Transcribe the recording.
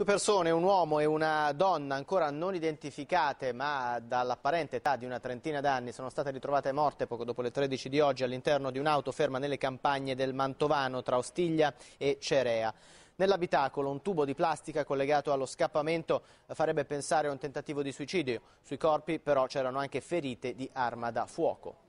Due persone, un uomo e una donna ancora non identificate ma dall'apparente età di una trentina d'anni sono state ritrovate morte poco dopo le 13 di oggi all'interno di un'auto ferma nelle campagne del Mantovano tra Ostiglia e Cerea. Nell'abitacolo un tubo di plastica collegato allo scappamento farebbe pensare a un tentativo di suicidio. Sui corpi però c'erano anche ferite di arma da fuoco.